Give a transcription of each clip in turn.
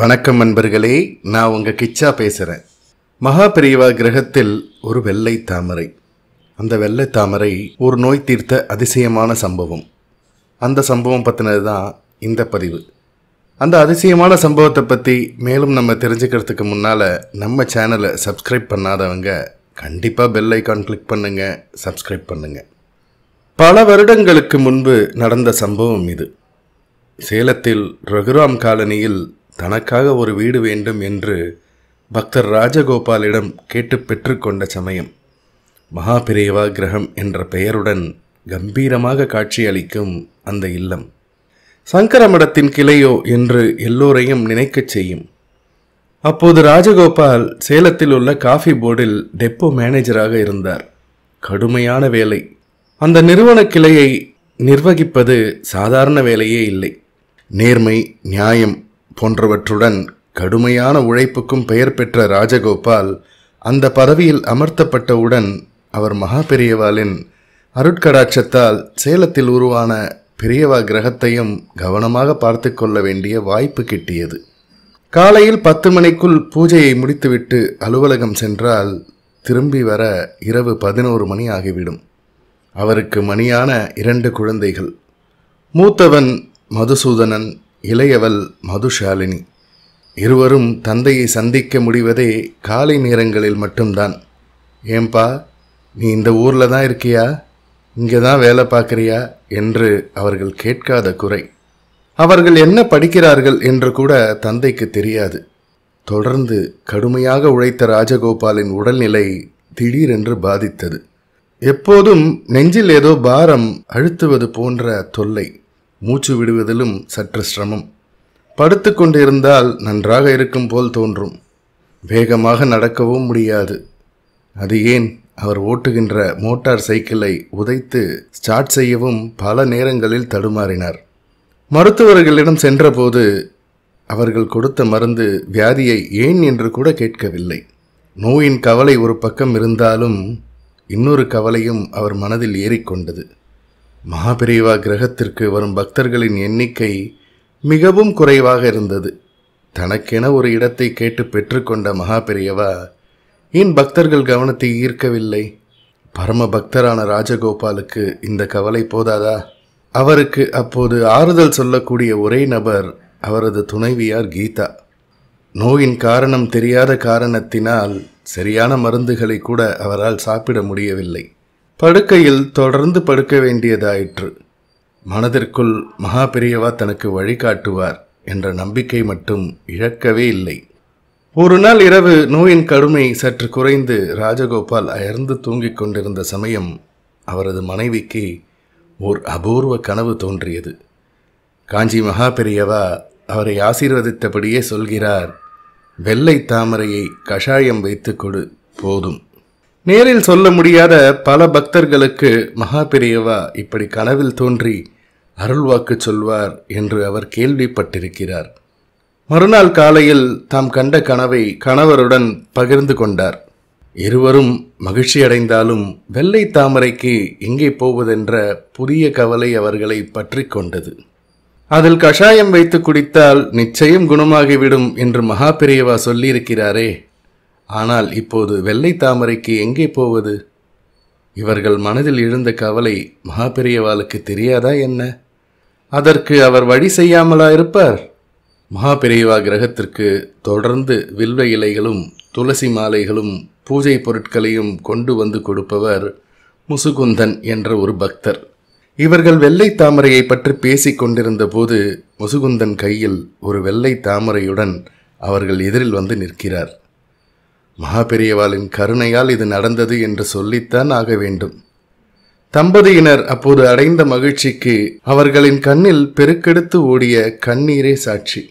வணக்கம் நண்பர்களே நான் உங்கள் கிச்சா பேசுகிறேன் மகா பிரிவா கிரகத்தில் ஒரு வெள்ளை தாமரை அந்த வெள்ளை தாமரை ஒரு நோய் தீர்த்த அதிசயமான சம்பவம் அந்த சம்பவம் பற்றினது தான் இந்த பதிவு அந்த அதிசயமான சம்பவத்தை பற்றி மேலும் நம்ம தெரிஞ்சுக்கிறதுக்கு முன்னால் நம்ம சேனலை சப்ஸ்கிரைப் பண்ணாதவங்க கண்டிப்பாக பெல் ஐக்கான் கிளிக் பண்ணுங்கள் சப்ஸ்கிரைப் பண்ணுங்கள் பல வருடங்களுக்கு முன்பு நடந்த சம்பவம் இது சேலத்தில் ரகுராம் காலனியில் தனக்காக ஒரு வீடு வேண்டும் என்று பக்தர் ராஜகோபாலிடம் கேட்டு பெற்றுக்கொண்ட சமயம் மகாபிரேவா கிரகம் என்ற பெயருடன் கம்பீரமாக காட்சியளிக்கும் அந்த இல்லம் சங்கரமடத்தின் கிளையோ என்று எல்லோரையும் நினைக்கச் செய்யும் அப்போது ராஜகோபால் சேலத்தில் உள்ள காஃபி போர்டில் டெப்போ மேனேஜராக இருந்தார் கடுமையான வேலை அந்த நிறுவன கிளையை நிர்வகிப்பது சாதாரண வேலையே இல்லை நேர்மை நியாயம் போன்றவற்றுடன் கடுமையான உழைப்புக்கும் பெயர் பெற்ற ராஜகோபால் அந்த பதவியில் அமர்த்தப்பட்டவுடன் அவர் மகா பெரியவாளின் அருட்கடாட்சத்தால் சேலத்தில் உருவான பெரியவா கிரகத்தையும் கவனமாக பார்த்து கொள்ள வேண்டிய வாய்ப்பு கிட்டியது காலையில் பத்து மணிக்குள் பூஜையை முடித்துவிட்டு அலுவலகம் சென்றால் திரும்பி வர இரவு பதினோரு மணி ஆகிவிடும் அவருக்கு மணியான இரண்டு குழந்தைகள் மூத்தவன் மதுசூதனன் இளையவள் மதுஷாலினி இருவரும் தந்தையை சந்திக்க முடிவதே காலை நேரங்களில் மட்டும்தான் ஏம்பா நீ இந்த ஊரில் தான் இருக்கியா இங்கே தான் வேலை பார்க்குறியா என்று அவர்கள் கேட்காத குறை அவர்கள் என்ன படிக்கிறார்கள் என்று கூட தந்தைக்கு தெரியாது தொடர்ந்து கடுமையாக உழைத்த ராஜகோபாலின் உடல்நிலை திடீரென்று பாதித்தது எப்போதும் நெஞ்சில் ஏதோ பாரம் அழுத்துவது போன்ற தொல்லை மூச்சு விடுவதிலும் சற்று சிரமம் படுத்து கொண்டிருந்தால் நன்றாக இருக்கும் போல் தோன்றும் வேகமாக நடக்கவும் முடியாது அது ஏன் அவர் ஓட்டுகின்ற மோட்டார் சைக்கிளை உதைத்து ஸ்டார்ட் செய்யவும் பல நேரங்களில் தடுமாறினார் மருத்துவர்களிடம் சென்றபோது அவர்கள் கொடுத்த மருந்து வியாதியை ஏன் என்று கூட கேட்கவில்லை நோயின் கவலை ஒரு பக்கம் இருந்தாலும் இன்னொரு கவலையும் அவர் மனதில் ஏறிக்கொண்டது மகாபிரிவா கிரகத்திற்கு வரும் பக்தர்களின் எண்ணிக்கை மிகவும் குறைவாக இருந்தது தனக்கென ஒரு இடத்தை கேட்டு பெற்றுக்கொண்ட மகாபிரியவா ஏன் பக்தர்கள் கவனத்தை ஈர்க்கவில்லை பரம பக்தரான ராஜகோபாலுக்கு இந்த கவலை போதாதா அவருக்கு அப்போது ஆறுதல் சொல்லக்கூடிய ஒரே நபர் அவரது துணைவியார் கீதா நோயின் காரணம் தெரியாத காரணத்தினால் சரியான மருந்துகளை கூட அவரால் சாப்பிட முடியவில்லை படுக்கையில் தொடர்ந்து படுக்க வேண்டியதாயிற்று மனதிற்குள் மகா பெரியவா தனக்கு வழிகாட்டுவார் என்ற நம்பிக்கை மட்டும் இழக்கவே இல்லை ஒரு நாள் இரவு நோயின் கடுமை சற்று குறைந்து ராஜகோபால் அயர்ந்து தூங்கிக் கொண்டிருந்த சமயம் அவரது மனைவிக்கு ஓர் அபூர்வ கனவு தோன்றியது காஞ்சி மகா பெரியவா அவரை ஆசீர்வதித்தபடியே சொல்கிறார் வெள்ளை தாமரையை கஷாயம் வைத்து கொடு போதும் நேரில் சொல்ல முடியாத பல பக்தர்களுக்கு மகா பெரியவா இப்படி கனவில் தோன்றி அருள்வாக்கு சொல்வார் என்று அவர் கேள்விப்பட்டிருக்கிறார் மறுநாள் காலையில் தாம் கண்ட கனவை கணவருடன் பகிர்ந்து கொண்டார் இருவரும் மகிழ்ச்சி அடைந்தாலும் வெள்ளை தாமரைக்கு எங்கே போவதென்ற புதிய கவலை அவர்களை பற்றி கொண்டது அதில் கஷாயம் வைத்து குடித்தால் நிச்சயம் குணமாகிவிடும் என்று மகா பெரியவா சொல்லியிருக்கிறாரே ஆனால் இப்போது வெள்ளை தாமரைக்கு எங்கே போவது இவர்கள் மனதில் எழுந்த கவலை மகாபெரியவாளுக்கு தெரியாதா என்ன அதற்கு அவர் வழி செய்யாமலா இருப்பார் மகாபெரியவா கிரகத்திற்கு தொடர்ந்து வில்வ இலைகளும் துளசி மாலைகளும் பூஜை பொருட்களையும் கொண்டு வந்து கொடுப்பவர் முசுகுந்தன் என்ற ஒரு பக்தர் இவர்கள் வெள்ளை தாமரையை பற்றி பேசிக் கொண்டிருந்த போது முசுகுந்தன் கையில் ஒரு வெள்ளை தாமரையுடன் அவர்கள் எதிரில் வந்து நிற்கிறார் மகாபெரியவாளின் கருணையால் இது நடந்தது என்று சொல்லித்தான் ஆக வேண்டும் தம்பதியினர் அப்போது அடைந்த மகிழ்ச்சிக்கு அவர்களின் கண்ணில் பெருக்கெடுத்து ஓடிய கண்ணீரே சாட்சி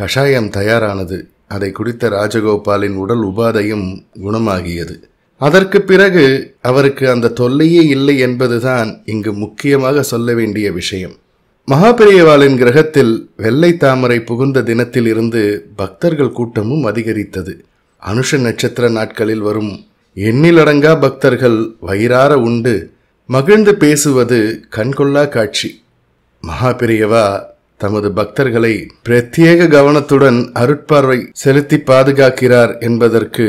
கஷாயம் தயாரானது அதை குடித்த ராஜகோபாலின் உடல் உபாதையும் குணமாகியது அதற்கு பிறகு அவருக்கு அந்த தொல்லையே இல்லை என்பதுதான் இங்கு முக்கியமாக சொல்ல வேண்டிய விஷயம் மகாபெரியவாளின் கிரகத்தில் வெள்ளை தாமரை புகுந்த தினத்தில் இருந்து பக்தர்கள் கூட்டமும் அதிகரித்தது அனுஷ நட்சத்திர நாட்களில் வரும் எண்ணிலடங்கா பக்தர்கள் வயிறார உண்டு மகிழ்ந்து பேசுவது கண்கொள்ளா காட்சி மகாபிரியவா தமது பக்தர்களை பிரத்யேக கவனத்துடன் அருட்பார்வை செலுத்தி பாதுகாக்கிறார் என்பதற்கு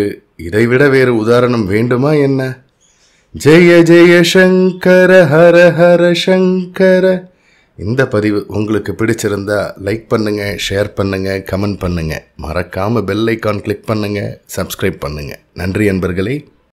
இதைவிட வேறு உதாரணம் வேண்டுமா என்ன ஜெய ஜெய சங்கர ஹர ஹர சங்கர இந்த பதிவு உங்களுக்கு பிடிச்சிருந்தா லைக் பண்ணுங்கள் ஷேர் பண்ணுங்கள் கமெண்ட் பண்ணுங்கள் மறக்காமல் பெல் ஐக்கான் கிளிக் பண்ணுங்கள் சப்ஸ்கிரைப் பண்ணுங்கள் நன்றி அன்பர்களே